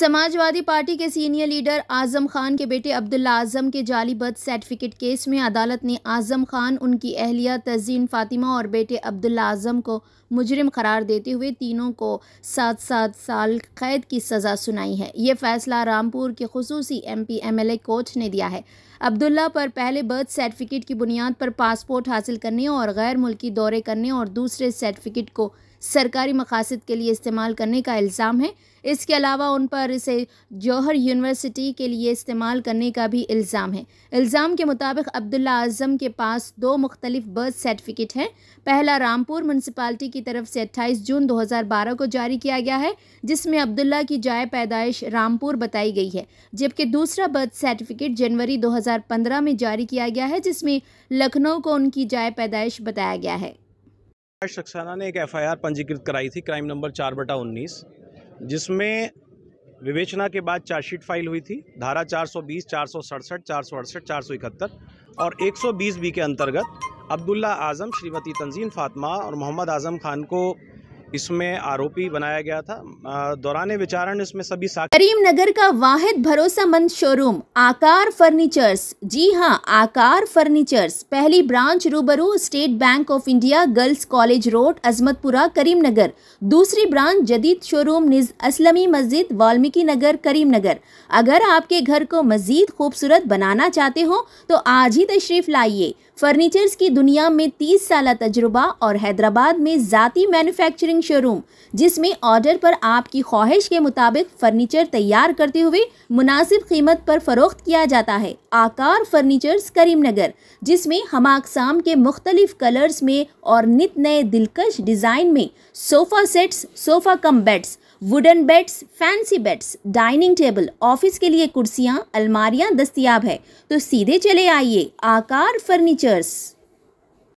Samajwadi party के senior leader Azam Khan के बेटे अब्दुल्ला आजम के जाली बर्थ सर्टिफिकेट केस में अदालत ने आजम खान उनकी अहलिया तजीन फातिमा और बेटे अब्दुल्ला आजम को मुजरिम करार देते हुए तीनों को सात सात साल कैद की सज़ा सुनाई है ये फैसला रामपुर के खसूसी M P M L A court ने दिया है अब्दुल्ला पर पहले बर्थ सर्टिफिकेट की बुनियाद पर पासपोर्ट हासिल करने और गैर मुल्की दौरे करने और दूसरे सर्टिफिकेट को सरकारी मकासद के लिए इस्तेमाल करने का इल्ज़ाम है इसके अलावा उन पर इसे जौहर यूनिवर्सिटी के लिए इस्तेमाल करने का भी इल्ज़ाम है इल्ज़ाम के मुताबिक अब्दुल्ला आज़म के पास दो मुख्तलिफ बर्थ सर्टिफिकेट हैं पहला रामपुर म्यूनसिपाली की तरफ से 28 जून 2012 को जारी किया गया है जिसमें अब्दुल्ला की जाय पैदाइश रामपुर बताई गई है जबकि दूसरा बर्थ सर्टिफिकेट जनवरी पंद्रह में जारी किया गया है जिसमें लखनऊ को उनकी जाय पैदाइश बताया गया है आज ने एक एफआईआर पंजीकृत कराई थी क्राइम नंबर चार बटा उन्नीस जिसमें विवेचना के बाद चार्जशीट फाइल हुई थी धारा 420, चार सौ सड़सठ चार सौ अड़सठ चार सौ इकहत्तर और 120 बी के अंतर्गत अब्दुल्ला आजम श्रीमती तंजीन फातमा और मोहम्मद आजम खान को इसमें आरोपी बनाया गया था दौरान विचारण इसमें सभी करीमनगर का वाहिद भरोसामंद शोरूम आकार फर्नीचर्स जी हाँ आकार फर्नीचर्स पहली ब्रांच रूबरू State Bank of India girls college road Azmatpura Karimnagar दूसरी ब्रांच जदीद शोरूम निज असलमी मस्जिद वाल्मीकि नगर करीमनगर अगर आपके घर को मजीद खूबसूरत बनाना चाहते हो तो आज ही तशरीफ लाइए फर्नीचर्स की दुनिया में तीस साल तजुर्बा और हैदराबाद में ज़ाती मैन्युफैक्चरिंग फर्निशिंग शोरूम जिसमें ऑर्डर पर आपकी ख्वाहिश के मुताबिक फर्नीचर तैयार करते हुए मुनासिब कीमत पर फरोख्त किया जाता है आकार फर्नीचर्स नगर जिसमें हम अकसाम के मुख्तलिफ कलर्स में और नित नए दिलकश डिज़ाइन में sofa sets sofa cum beds wooden beds fancy beds dining table office के लिए कुर्सियाँ अलमारियाँ दस्तियाब है तो सीधे चले आइए आकार फर्नीचर्स